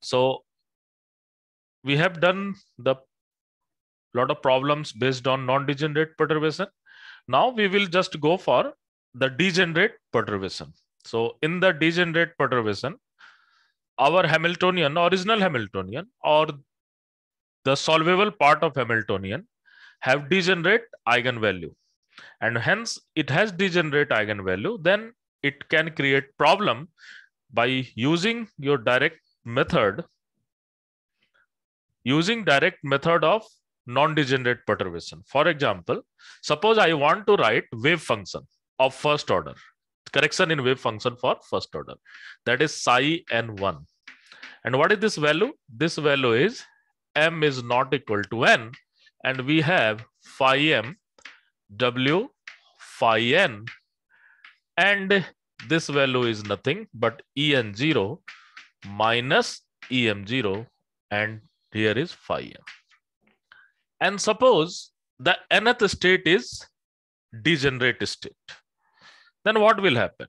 So we have done the lot of problems based on non-degenerate perturbation. Now we will just go for the degenerate perturbation. So in the degenerate perturbation, our Hamiltonian, original Hamiltonian, or the solvable part of Hamiltonian have degenerate eigenvalue. And hence it has degenerate eigenvalue. Then it can create problem by using your direct method using direct method of non-degenerate perturbation. For example, suppose I want to write wave function of first order, correction in wave function for first order. That is psi n1. And what is this value? This value is m is not equal to n. And we have phi m, w, phi n. And this value is nothing but en0 minus EM0 and here is phi m. And suppose the nth state is degenerate state. Then what will happen?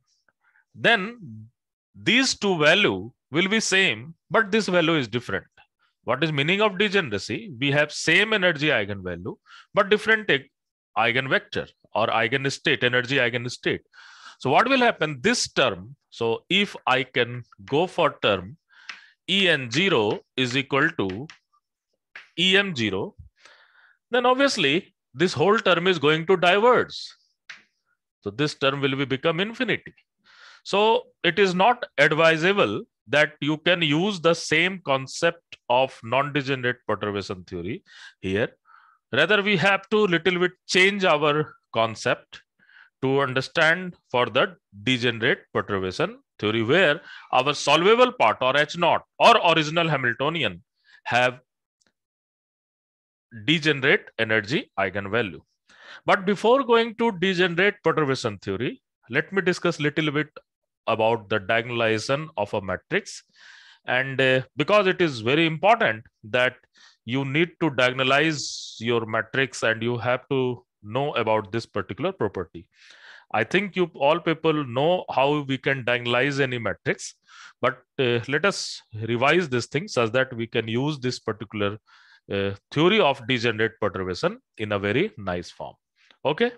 Then these two value will be same, but this value is different. What is meaning of degeneracy? We have same energy eigenvalue, but different eigenvector or eigenstate, energy eigenstate. So what will happen? This term so if I can go for term EN0 is equal to EM0, then obviously this whole term is going to diverge. So this term will be become infinity. So it is not advisable that you can use the same concept of non-degenerate perturbation theory here. Rather, we have to little bit change our concept to understand for the degenerate perturbation theory where our solvable part or H naught or original Hamiltonian have degenerate energy eigenvalue. But before going to degenerate perturbation theory, let me discuss little bit about the diagonalization of a matrix. And uh, because it is very important that you need to diagonalize your matrix and you have to know about this particular property. I think you all people know how we can diagonalize any matrix, but uh, let us revise this thing such that we can use this particular uh, theory of degenerate perturbation in a very nice form. Okay.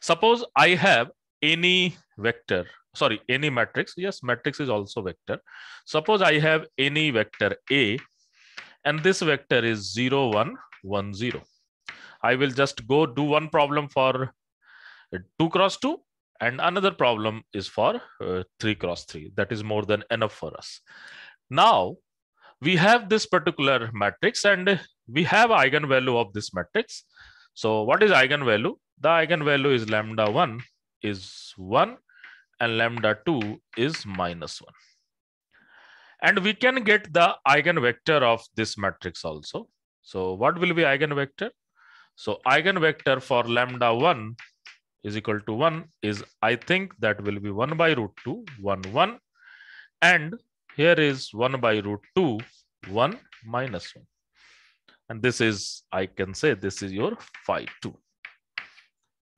Suppose I have any vector, sorry, any matrix. Yes, matrix is also vector. Suppose I have any vector A and this vector is 0, 1, 1, 0. I will just go do one problem for 2 cross 2 and another problem is for uh, 3 cross 3. That is more than enough for us. Now, we have this particular matrix and we have eigenvalue of this matrix. So what is eigenvalue? The eigenvalue is lambda 1 is 1 and lambda 2 is minus 1. And we can get the eigenvector of this matrix also. So what will be eigenvector? So eigenvector for lambda 1 is equal to 1 is, I think that will be 1 by root 2, 1, 1. And here is 1 by root 2, 1 minus 1. And this is, I can say this is your phi 2.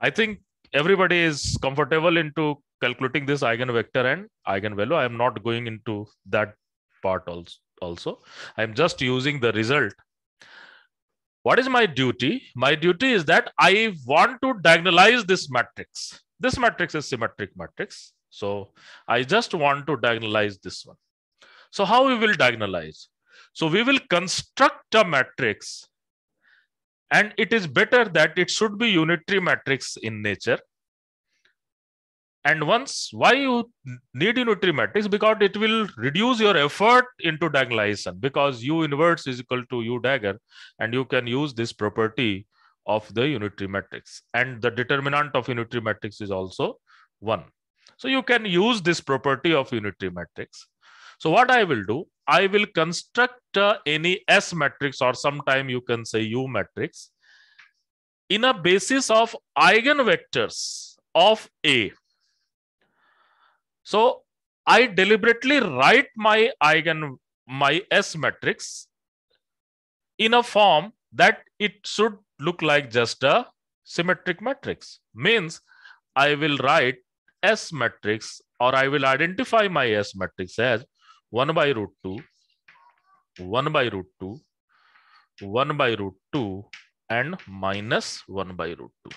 I think everybody is comfortable into calculating this eigenvector and eigenvalue. I am not going into that part also. also. I am just using the result what is my duty? My duty is that I want to diagonalize this matrix. This matrix is symmetric matrix. So I just want to diagonalize this one. So how we will diagonalize? So we will construct a matrix and it is better that it should be unitary matrix in nature and once, why you need unitary matrix? Because it will reduce your effort into diagonalization because U inverse is equal to U dagger. And you can use this property of the unitary matrix. And the determinant of unitary matrix is also 1. So you can use this property of unitary matrix. So what I will do, I will construct uh, any S matrix or sometime you can say U matrix in a basis of eigenvectors of A. So I deliberately write my eigen my S matrix in a form that it should look like just a symmetric matrix. Means I will write S matrix or I will identify my S matrix as 1 by root 2, 1 by root 2, 1 by root 2 and minus 1 by root 2.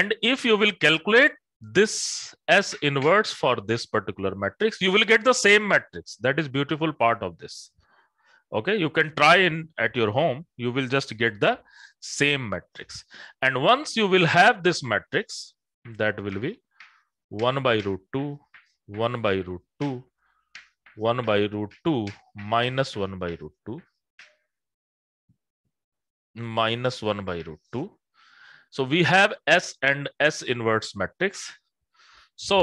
And if you will calculate this S inverse for this particular matrix, you will get the same matrix. That is beautiful part of this. Okay, you can try in at your home. You will just get the same matrix. And once you will have this matrix, that will be 1 by root 2, 1 by root 2, 1 by root 2, minus 1 by root 2, minus 1 by root 2, so we have S and S inverse matrix. So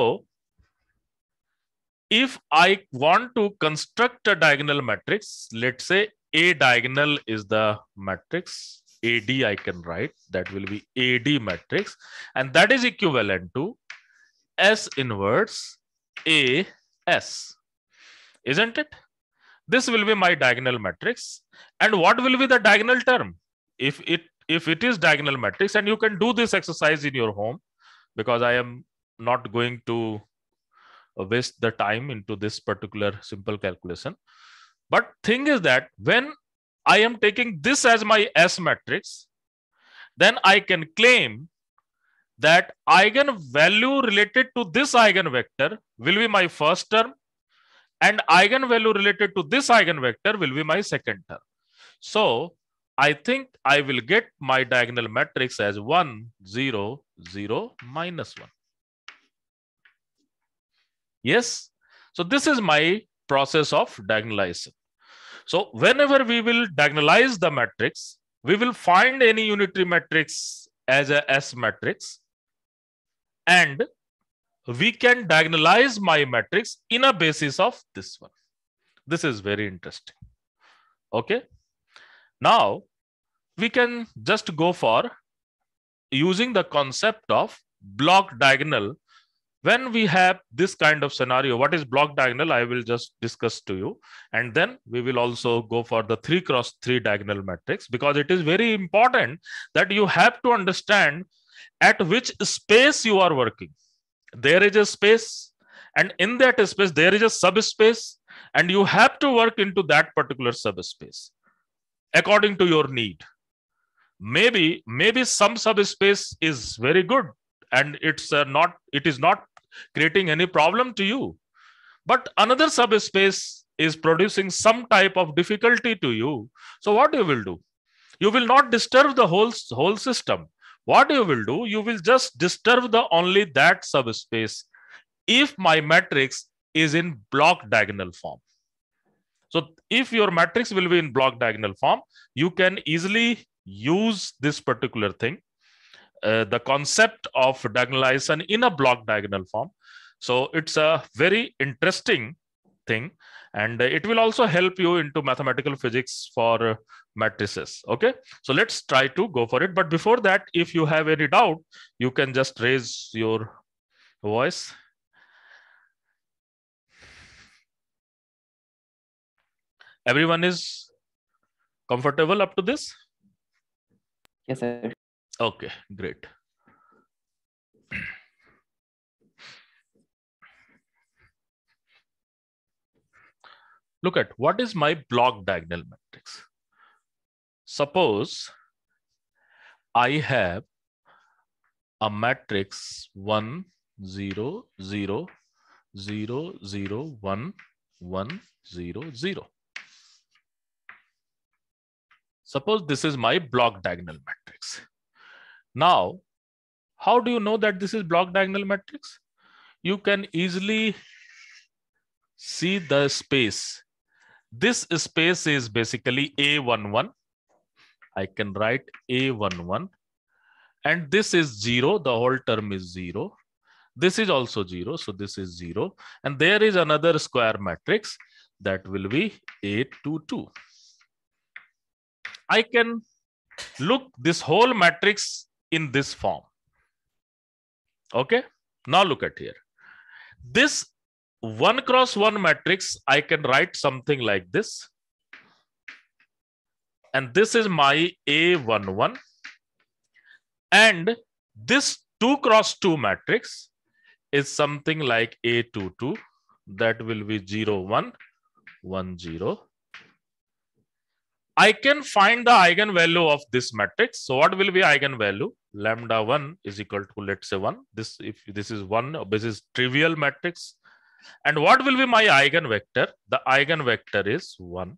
if I want to construct a diagonal matrix, let's say A diagonal is the matrix, AD I can write, that will be AD matrix. And that is equivalent to S inverse AS, isn't it? This will be my diagonal matrix. And what will be the diagonal term? If it if it is diagonal matrix and you can do this exercise in your home because i am not going to waste the time into this particular simple calculation but thing is that when i am taking this as my s matrix then i can claim that eigenvalue related to this eigenvector will be my first term and eigenvalue related to this eigenvector will be my second term so I think I will get my diagonal matrix as 1, 0, 0, minus 1. Yes. So this is my process of diagonalization. So whenever we will diagonalize the matrix, we will find any unitary matrix as a S matrix. And we can diagonalize my matrix in a basis of this one. This is very interesting. Okay. Now, we can just go for using the concept of block diagonal. When we have this kind of scenario, what is block diagonal? I will just discuss to you. And then we will also go for the 3 cross 3 diagonal matrix because it is very important that you have to understand at which space you are working. There is a space and in that space, there is a subspace and you have to work into that particular subspace according to your need maybe maybe some subspace is very good and it's uh, not it is not creating any problem to you but another subspace is producing some type of difficulty to you so what you will do you will not disturb the whole whole system what you will do you will just disturb the only that subspace if my matrix is in block diagonal form so if your matrix will be in block diagonal form, you can easily use this particular thing, uh, the concept of diagonalization in a block diagonal form. So it's a very interesting thing and it will also help you into mathematical physics for matrices. Okay, so let's try to go for it. But before that, if you have any doubt, you can just raise your voice. everyone is comfortable up to this yes sir okay great look at what is my block diagonal matrix suppose i have a matrix 1 0 0 0 0 1 1 0 0 Suppose this is my block diagonal matrix. Now, how do you know that this is block diagonal matrix? You can easily see the space. This space is basically A11. I can write A11. And this is 0. The whole term is 0. This is also 0. So this is 0. And there is another square matrix that will be A22. I can look this whole matrix in this form. Okay. Now look at here. This one cross one matrix, I can write something like this. And this is my A11. And this two cross two matrix is something like A22. That will be 0, 1, 1, 0, I can find the eigenvalue of this matrix. So what will be eigenvalue? Lambda 1 is equal to, let's say 1. This, if this is 1, this is trivial matrix. And what will be my eigenvector? The eigenvector is 1.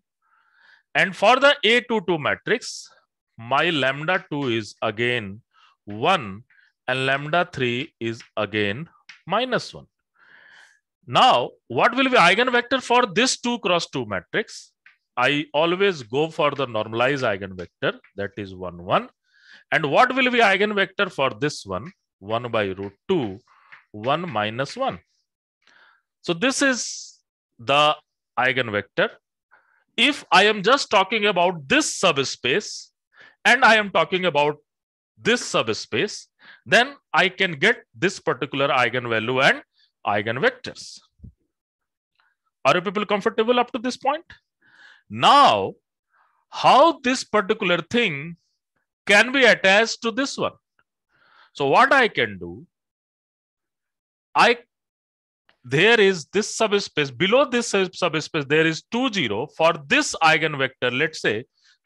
And for the A22 matrix, my lambda 2 is again 1 and lambda 3 is again minus 1. Now, what will be eigenvector for this 2 cross 2 matrix? I always go for the normalized eigenvector, that is 1, 1. And what will be eigenvector for this one? 1 by root 2, 1 minus 1. So this is the eigenvector. If I am just talking about this subspace and I am talking about this subspace, then I can get this particular eigenvalue and eigenvectors. Are you people comfortable up to this point? Now, how this particular thing can be attached to this one? So what I can do, I there is this subspace below this subspace there is two zero for this eigenvector let's say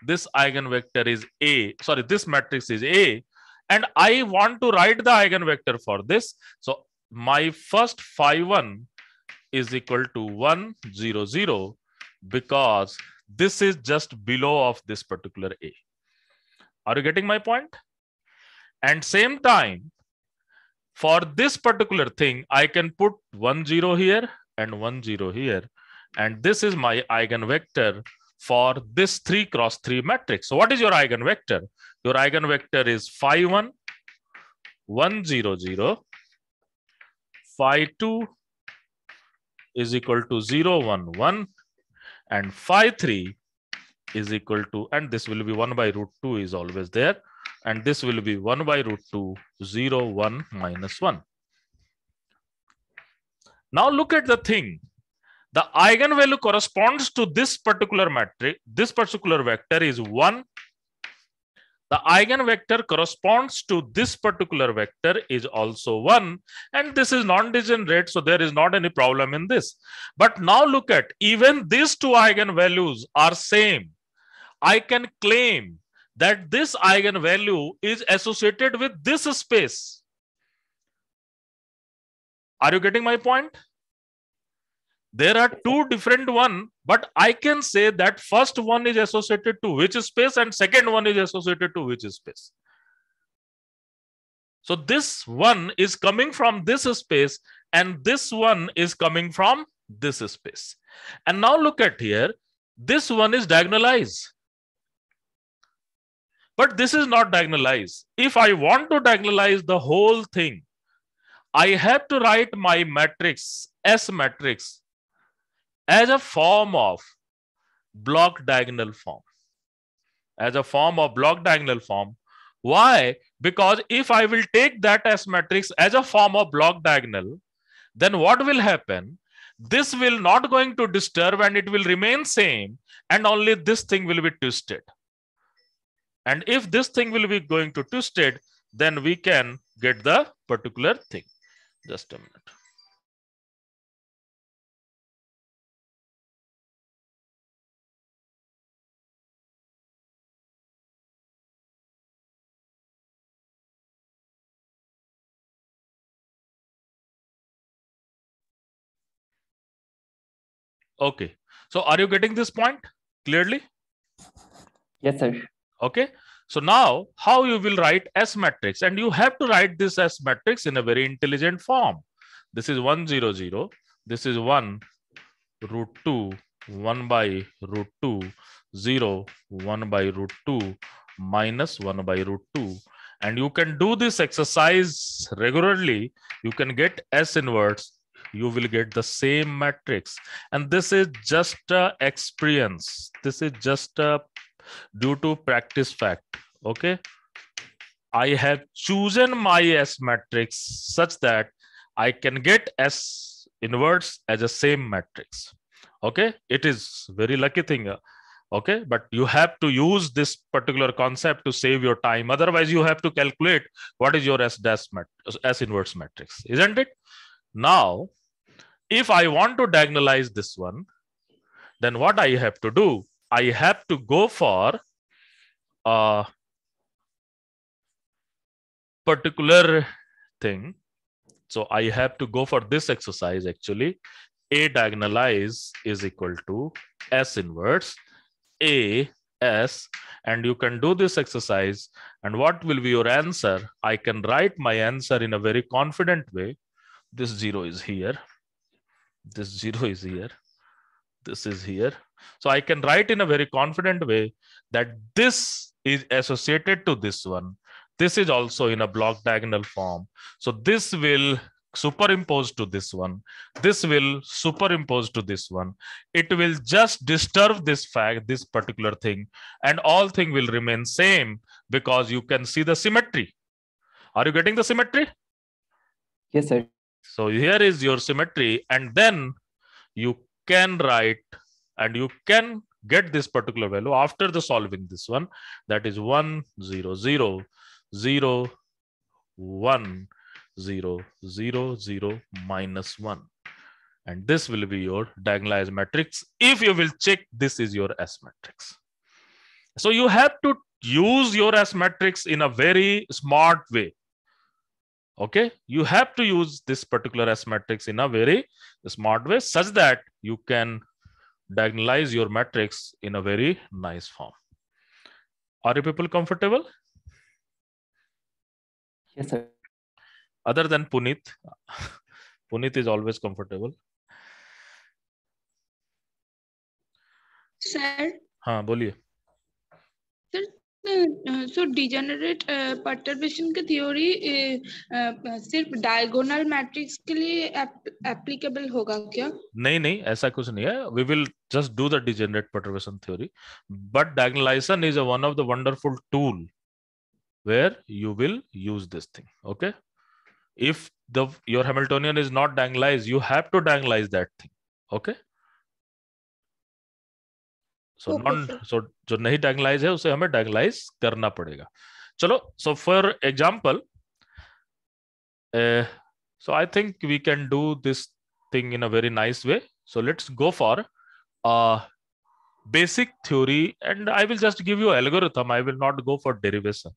this eigenvector is a sorry this matrix is a and i want to write the eigenvector for this so my first phi 1 is equal to 1 0 0 because this is just below of this particular A. Are you getting my point? And same time, for this particular thing, I can put one zero here and one zero here. And this is my eigenvector for this 3 cross 3 matrix. So what is your eigenvector? Your eigenvector is phi one, one zero zero, phi 2 is equal to zero one one and phi 3 is equal to, and this will be 1 by root 2 is always there. And this will be 1 by root 2, 0, 1, minus 1. Now look at the thing. The eigenvalue corresponds to this particular matrix. This particular vector is 1, the eigenvector corresponds to this particular vector is also 1 and this is non-degenerate so there is not any problem in this but now look at even these two eigenvalues are same i can claim that this eigenvalue is associated with this space are you getting my point there are two different one but i can say that first one is associated to which space and second one is associated to which space so this one is coming from this space and this one is coming from this space and now look at here this one is diagonalized but this is not diagonalized if i want to diagonalize the whole thing i have to write my matrix s matrix as a form of block diagonal form. As a form of block diagonal form. Why? Because if I will take that S matrix as a form of block diagonal, then what will happen? This will not going to disturb and it will remain same and only this thing will be twisted. And if this thing will be going to twisted, then we can get the particular thing. Just a minute. Okay. So are you getting this point clearly? Yes, sir. Okay. So now how you will write S matrix and you have to write this S matrix in a very intelligent form. This is 1, 0, 0. This is 1 root 2, 1 by root 2, 0, 1 by root 2, minus 1 by root 2. And you can do this exercise regularly. You can get S inverse you will get the same matrix and this is just a experience this is just a due to practice fact okay i have chosen my s matrix such that i can get s inverse as a same matrix okay it is very lucky thing okay but you have to use this particular concept to save your time otherwise you have to calculate what is your s dash mat s inverse matrix isn't it now if I want to diagonalize this one, then what I have to do? I have to go for a particular thing. So I have to go for this exercise actually. A diagonalize is equal to S inverse A S. And you can do this exercise. And what will be your answer? I can write my answer in a very confident way. This zero is here. This zero is here. This is here. So I can write in a very confident way that this is associated to this one. This is also in a block diagonal form. So this will superimpose to this one. This will superimpose to this one. It will just disturb this fact, this particular thing, and all thing will remain same because you can see the symmetry. Are you getting the symmetry? Yes, sir. So here is your symmetry and then you can write and you can get this particular value after the solving this one that is 1 0 0 0 1 0 0 0 minus 1 and this will be your diagonalized matrix if you will check this is your s matrix so you have to use your s matrix in a very smart way okay you have to use this particular s matrix in a very smart way such that you can diagonalize your matrix in a very nice form are you people comfortable yes sir other than punit punit is always comfortable sir ha boliye so degenerate perturbation की theory सिर्फ diagonal matrix के लिए applicable होगा क्या नहीं नहीं ऐसा कुछ नहीं है we will just do the degenerate perturbation theory but diagonalization is a one of the wonderful tool where you will use this thing okay if the your Hamiltonian is not diagonalize you have to diagonalize that thing okay so non so जो नहीं डायगनलाइज है उसे हमें डायगनलाइज करना पड़ेगा चलो so for example so I think we can do this thing in a very nice way so let's go for basic theory and I will just give you algorithm I will not go for derivation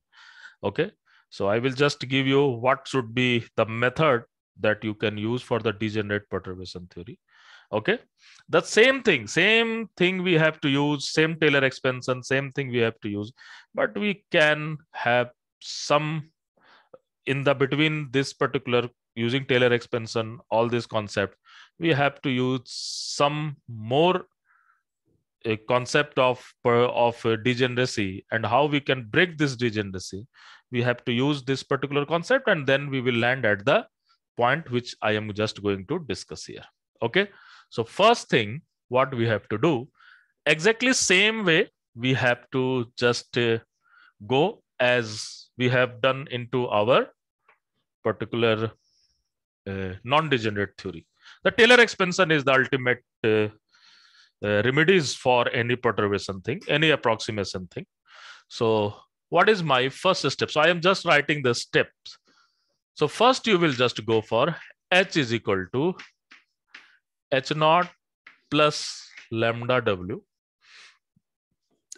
okay so I will just give you what should be the method that you can use for the degenerate perturbation theory Okay. The same thing, same thing we have to use, same Taylor expansion, same thing we have to use, but we can have some in the between this particular using Taylor expansion, all this concept, we have to use some more a concept of of degeneracy and how we can break this degeneracy we have to use this particular concept and then we will land at the point which i am just going to discuss here okay so first thing, what we have to do, exactly same way we have to just uh, go as we have done into our particular uh, non-degenerate theory. The Taylor expansion is the ultimate uh, uh remedies for any perturbation thing, any approximation thing. So what is my first step? So I am just writing the steps. So first you will just go for h is equal to H naught plus lambda W,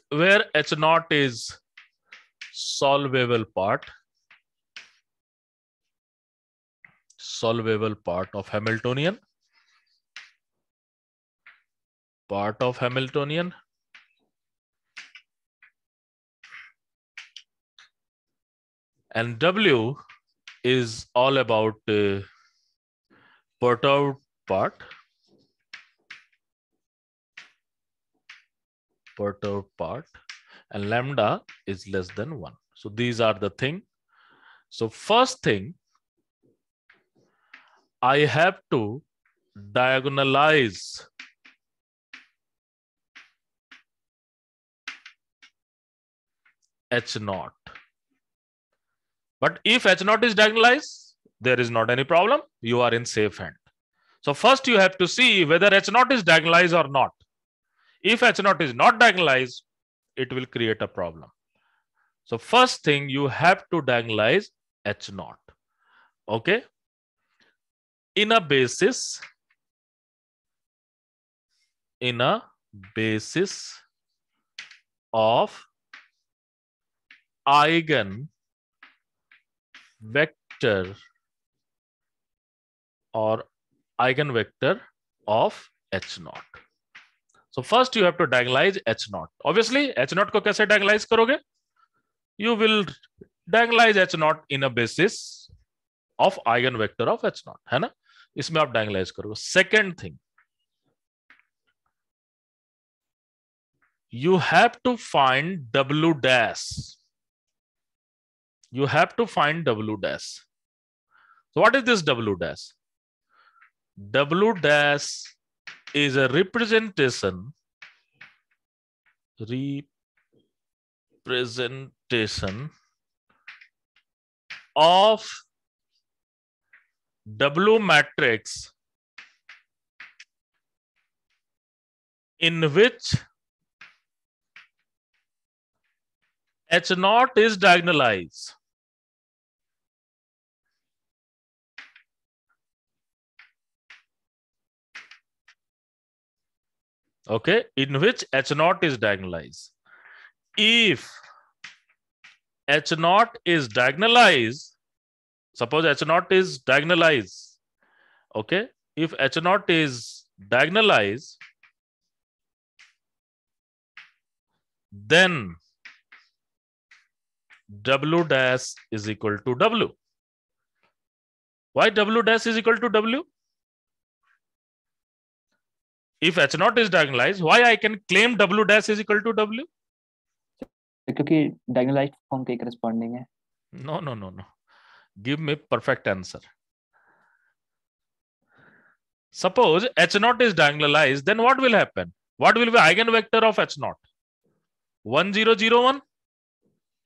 where H naught is solvable part, solvable part of Hamiltonian, part of Hamiltonian, and W is all about uh, perturbed part part and lambda is less than one. So these are the thing. So first thing, I have to diagonalize H naught. But if H naught is diagonalized, there is not any problem. You are in safe hand. So first you have to see whether H naught is diagonalized or not. If H naught is not diagonalized, it will create a problem. So first thing you have to diagonalize H naught. Okay. In a basis, in a basis of eigen vector or eigenvector of H naught. So first you have to diagonalize H naught. Obviously, H naught को कैसे diagonalize करोगे? You will diagonalize H naught in a basis of eigenvector of H naught, है ना? इसमें आप diagonalize करोगे. Second thing, you have to find W dash. You have to find W dash. So what is this W dash? W dash is a representation representation of W matrix in which H naught is diagonalized. okay, in which H naught is diagonalized. If H naught is diagonalized, suppose H naught is diagonalized, okay, if H naught is diagonalized, then W dash is equal to W. Why W dash is equal to W? if H naught is diagonalized, why I can claim W dash is equal to W? Because diagonalized form corresponding No, no, no, no. Give me perfect answer. Suppose H naught is diagonalized, then what will happen? What will be eigenvector of H naught? 1, 0, 0, 1.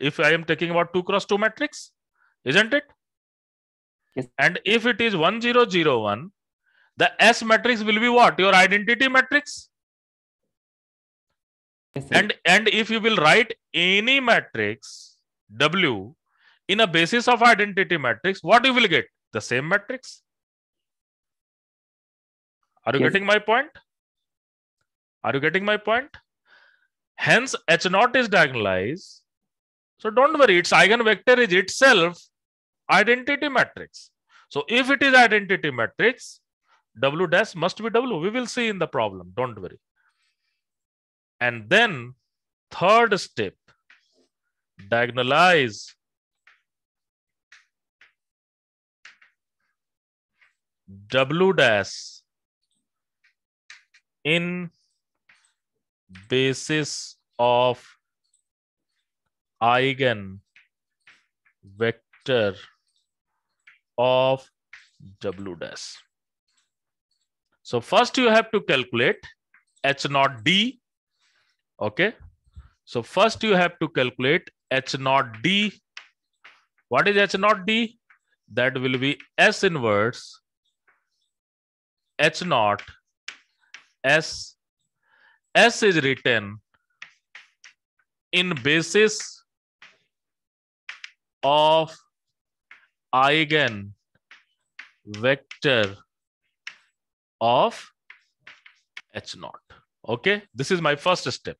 If I am taking about 2 cross 2 matrix, isn't it? Yes. And if it is 1, 0, 0, 1, the S matrix will be what? Your identity matrix. Yes, and, and if you will write any matrix W in a basis of identity matrix, what you will get? The same matrix. Are you yes. getting my point? Are you getting my point? Hence, H naught is diagonalized. So don't worry, its eigenvector is itself identity matrix. So if it is identity matrix, W dash must be W. We will see in the problem. Don't worry. And then third step, diagonalize W dash in basis of eigen vector of W dash. So first you have to calculate H naught D. Okay. So first you have to calculate H naught D. What is H naught D? That will be S inverse H naught S. S is written in basis of eigen vector of H naught. Okay, this is my first step.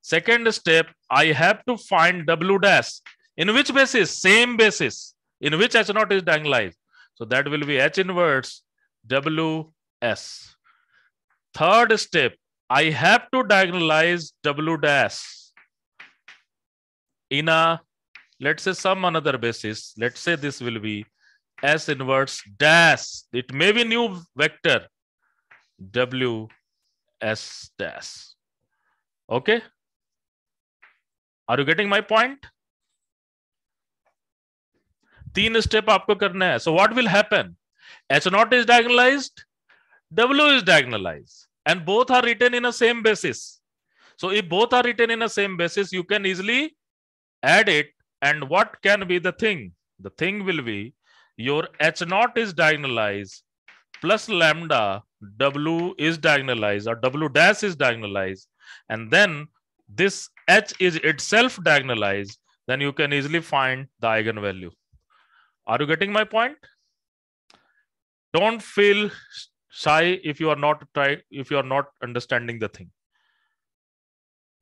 Second step, I have to find W dash. In which basis? Same basis. In which H naught is diagonalized. So that will be H inverse WS. Third step, I have to diagonalize W dash in a, let's say some another basis. Let's say this will be S inverse dash. It may be new vector. WS dash. Okay. Are you getting my point? तीन step आपको to है So what will happen? H naught is diagonalized. W is diagonalized and both are written in a same basis. So if both are written in a same basis, you can easily add it. And what can be the thing? The thing will be your H naught is diagonalized plus lambda W is diagonalized or W dash is diagonalized, and then this H is itself diagonalized, then you can easily find the eigenvalue. Are you getting my point? Don't feel shy if you are not try if you are not understanding the thing.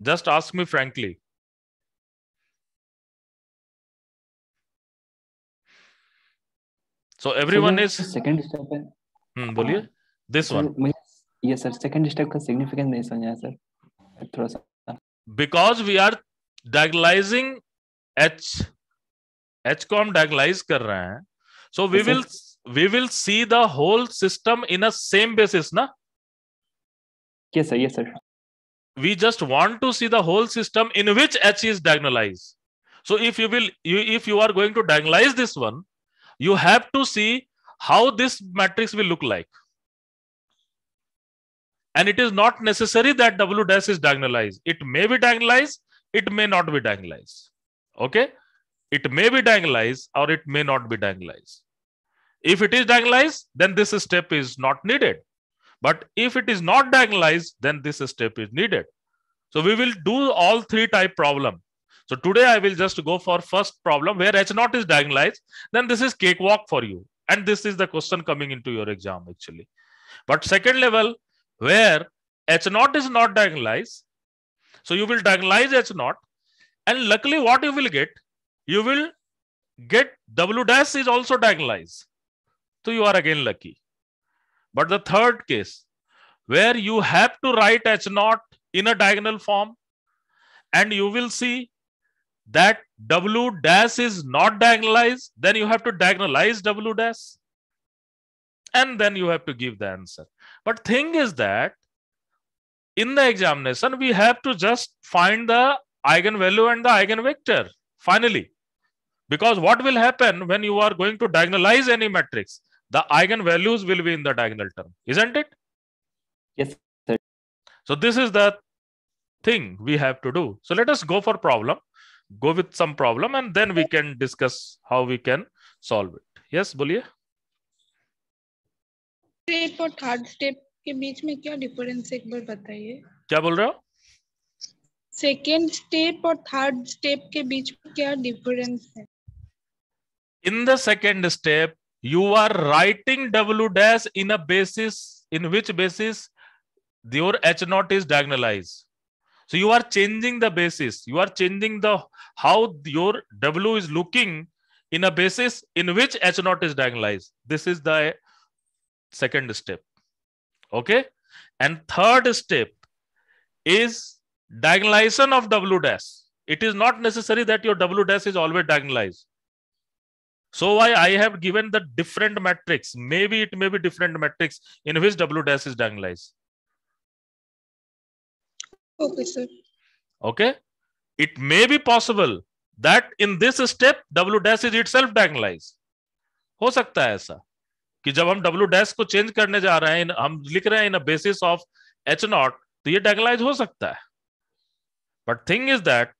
Just ask me frankly. So everyone so is second step. Hmm, uh, this one yes sir second step ka significance nahi samjha sir thoda sa because we are diagonalizing h h को हम डायगलाइज कर रहे हैं so we will we will see the whole system in a same basis ना yes sir yes sir we just want to see the whole system in which h is diagonalized so if you will you if you are going to diagonalize this one you have to see how this matrix will look like And it is not necessary that W dash is diagonalized. It may be diagonalized, it may not be diagonalized. Okay? It may be diagonalized or it may not be diagonalized. If it is diagonalized, then this step is not needed. But if it is not diagonalized, then this step is needed. So we will do all three type problem. So today I will just go for first problem where h naught is diagonalized. Then this is cakewalk for you. And this is the question coming into your exam actually. But second level, where H 0 is not diagonalized. So you will diagonalize H 0 And luckily, what you will get, you will get W dash is also diagonalized. So you are again lucky. But the third case, where you have to write H 0 in a diagonal form, and you will see that W dash is not diagonalized, then you have to diagonalize W dash and then you have to give the answer but thing is that in the examination we have to just find the eigenvalue and the eigenvector finally because what will happen when you are going to diagonalize any matrix the eigenvalues will be in the diagonal term isn't it yes sir. so this is the thing we have to do so let us go for problem go with some problem and then we can discuss how we can solve it yes boliye step और third step के बीच में क्या difference एक बार बताइए क्या बोल रहे हो सेकेंड स्टेप और थर्ड स्टेप के बीच में क्या डिफरेंस है in the second step you are writing w dash in a basis in which basis your h naught is diagonalized so you are changing the basis you are changing the how your w is looking in a basis in which h naught is diagonalized this is the second step okay and third step is diagonalization of w dash it is not necessary that your w dash is always diagonalized so why i have given the different matrix maybe it may be different matrix in which w dash is diagonalized okay sir okay it may be possible that in this step w dash is itself diagonalized हो सकता है ऐसा कि जब हम W dash को change करने जा रहे हैं हम लिख रहे हैं in basis of H naught तो ये डेगलाइज हो सकता है but thing is that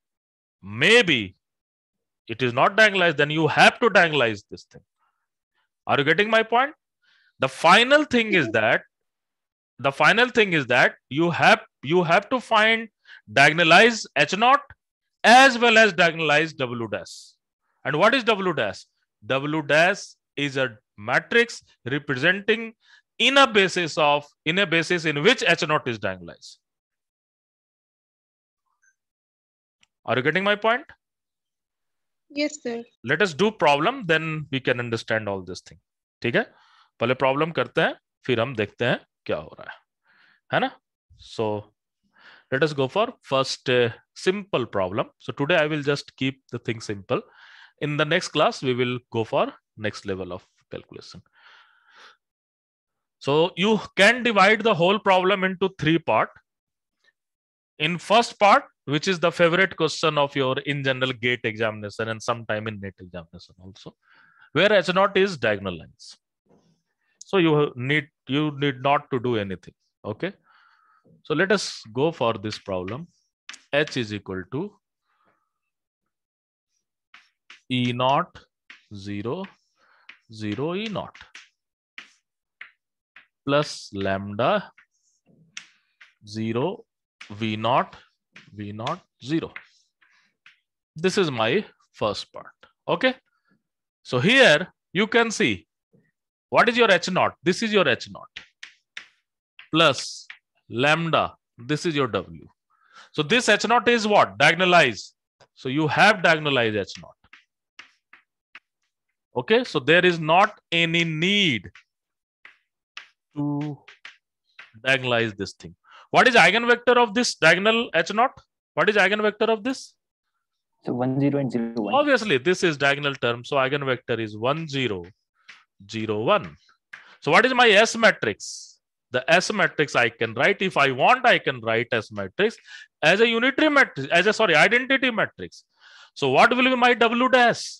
maybe it is not diagonalize then you have to diagonalize this thing are you getting my point the final thing is that the final thing is that you have you have to find diagonalize h naught as well as diagonalize w dash and what is w dash w dash is a matrix representing in a basis of in a basis in which H naught is diagonalized. Are you getting my point? Yes, sir. Let us do problem, then we can understand all this thing. Okay. है पहले problem करते हैं फिर हम देखते हैं क्या हो रहा है है ना let us go for first uh, simple problem. So today I will just keep the thing simple. In the next class, we will go for next level of calculation. So you can divide the whole problem into three part. In first part, which is the favorite question of your in general gate examination and sometime in net examination also, where H naught is diagonal lines. So you need you need not to do anything. Okay. So let us go for this problem. H is equal to E naught 0 0 E naught plus lambda 0 V naught V naught 0. This is my first part. Okay. So here you can see what is your H naught? This is your H naught plus lambda. This is your W. So this H naught is what? Diagonalize. So you have diagonalized H naught. Okay, so there is not any need to diagonalize this thing. What is eigenvector of this diagonal H naught? What is eigenvector of this? So 1, 0 and 0, 1. Obviously, this is diagonal term. So eigenvector is 1, 0, 0, 1. So what is my S matrix? The S matrix I can write. If I want, I can write S matrix as a unitary matrix, as a, sorry, identity matrix. So what will be my W dash?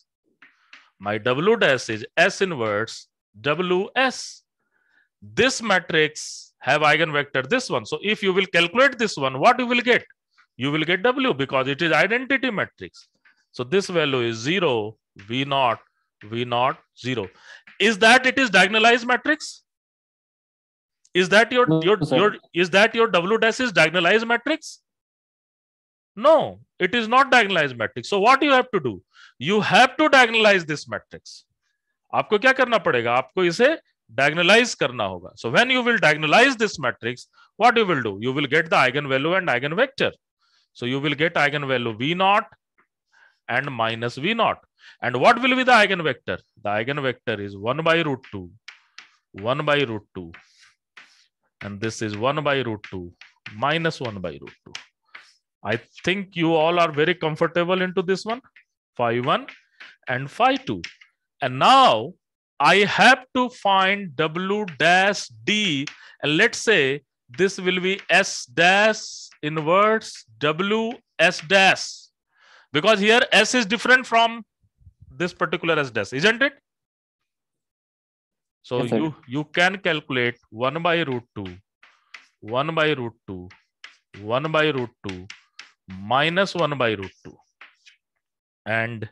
My W dash is S inverse WS. This matrix have eigenvector this one. So if you will calculate this one, what you will get? You will get W because it is identity matrix. So this value is 0, V naught, V naught, 0. Is that it is diagonalized matrix? Is that your, your, your is that your W dash is diagonalized matrix? No, it is not diagonalized matrix. So what you have to do? You have to diagonalize this matrix. आपको क्या करना पड़ेगा आपको इसे diagonalize करना होगा so when you will diagonalize this matrix what you will do you will get the eigenvalue and eigenvector so you will get eigenvalue v naught and minus v naught and what will be the eigenvector the eigenvector is 1 by root 2 1 by root 2 and this is 1 by root 2 minus 1 by root 2 I think you all are very comfortable into this one, phi 1 and phi 2. And now I have to find W dash D. And let's say this will be S dash inverse W S dash. Because here S is different from this particular S dash, isn't it? So yes, you, you can calculate 1 by root 2, 1 by root 2, 1 by root 2, minus 1 by root 2. And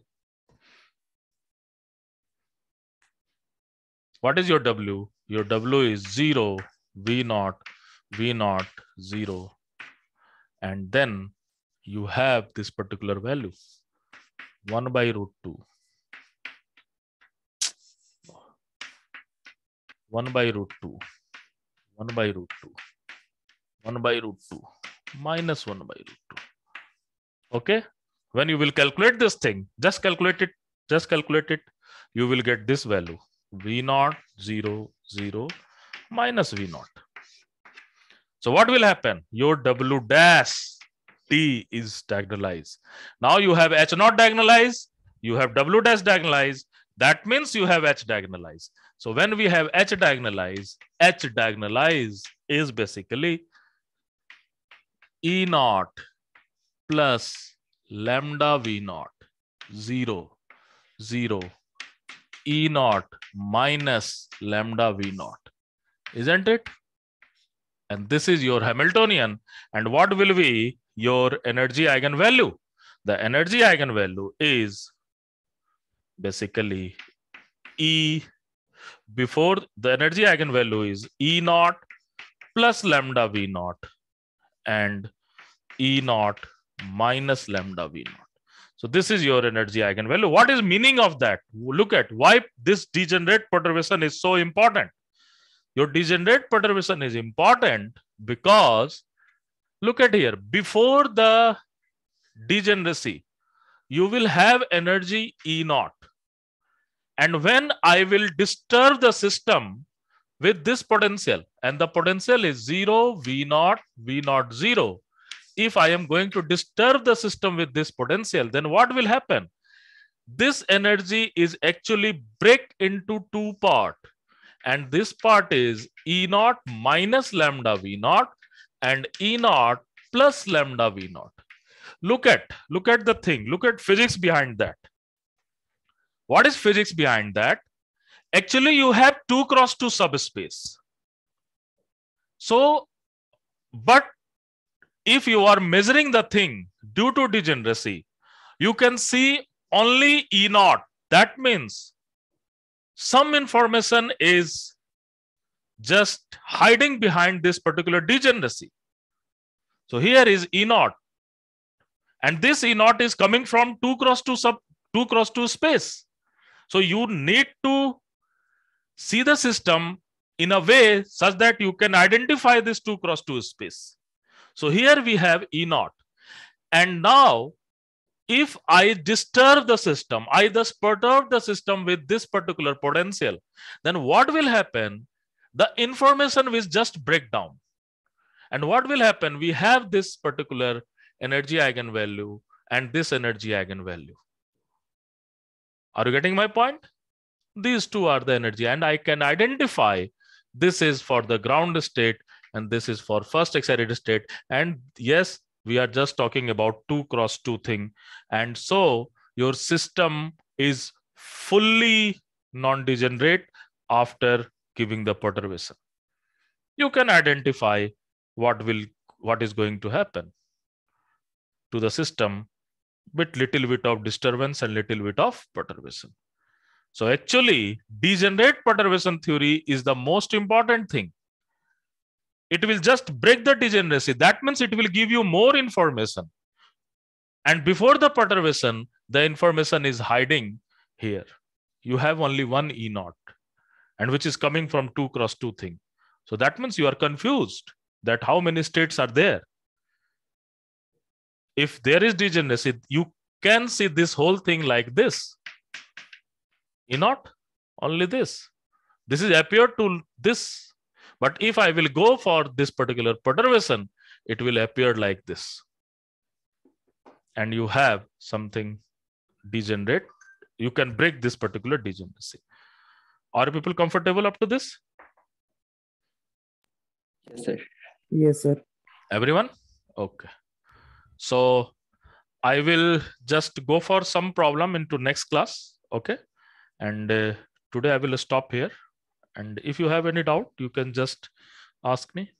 what is your W? Your W is 0, V naught, V naught, 0. And then you have this particular value, 1 by root 2. 1 by root 2, 1 by root 2, 1 by root 2, minus 1 by root 2. Okay. When you will calculate this thing, just calculate it, just calculate it. You will get this value V naught 0, 0 minus V naught. So what will happen? Your W dash T is diagonalized. Now you have H naught diagonalized. You have W dash diagonalized. That means you have H diagonalized. So when we have H diagonalized, H diagonalized is basically E naught plus lambda V naught, 0, 0, E naught minus lambda V naught. Isn't it? And this is your Hamiltonian. And what will be your energy eigenvalue? The energy eigenvalue is basically E before the energy eigenvalue is E naught plus lambda V naught and E naught minus lambda V naught. So this is your energy eigenvalue. What is meaning of that? Look at why this degenerate perturbation is so important. Your degenerate perturbation is important because look at here, before the degeneracy, you will have energy E naught. And when I will disturb the system with this potential, and the potential is 0, V naught, V naught 0, if I am going to disturb the system with this potential, then what will happen? This energy is actually break into two part. And this part is E naught minus lambda V naught and E naught plus lambda V naught. Look at, look at the thing. Look at physics behind that. What is physics behind that? Actually, you have two cross two subspace. So, but if you are measuring the thing due to degeneracy, you can see only E naught. That means some information is just hiding behind this particular degeneracy. So here is E naught. And this E naught is coming from 2 cross 2 sub 2 cross 2 space. So you need to see the system in a way such that you can identify this 2 cross 2 space. So here we have E naught. And now if I disturb the system, I thus perturb the system with this particular potential, then what will happen? The information will just break down. And what will happen? We have this particular energy eigenvalue and this energy eigenvalue. Are you getting my point? These two are the energy and I can identify this is for the ground state and this is for first excited state and yes we are just talking about 2 cross 2 thing and so your system is fully non-degenerate after giving the perturbation you can identify what will what is going to happen to the system with little bit of disturbance and little bit of perturbation so actually degenerate perturbation theory is the most important thing it will just break the degeneracy. That means it will give you more information. And before the perturbation, the information is hiding here. You have only one E naught, and which is coming from 2 cross 2 thing. So that means you are confused that how many states are there. If there is degeneracy, you can see this whole thing like this. E naught, only this. This is appeared to this but if I will go for this particular perturbation, it will appear like this. And you have something degenerate. You can break this particular degeneracy. Are people comfortable up to this? Yes, sir. Yes, sir. Everyone? Okay. So I will just go for some problem into next class. Okay. And uh, today I will stop here. And if you have any doubt, you can just ask me.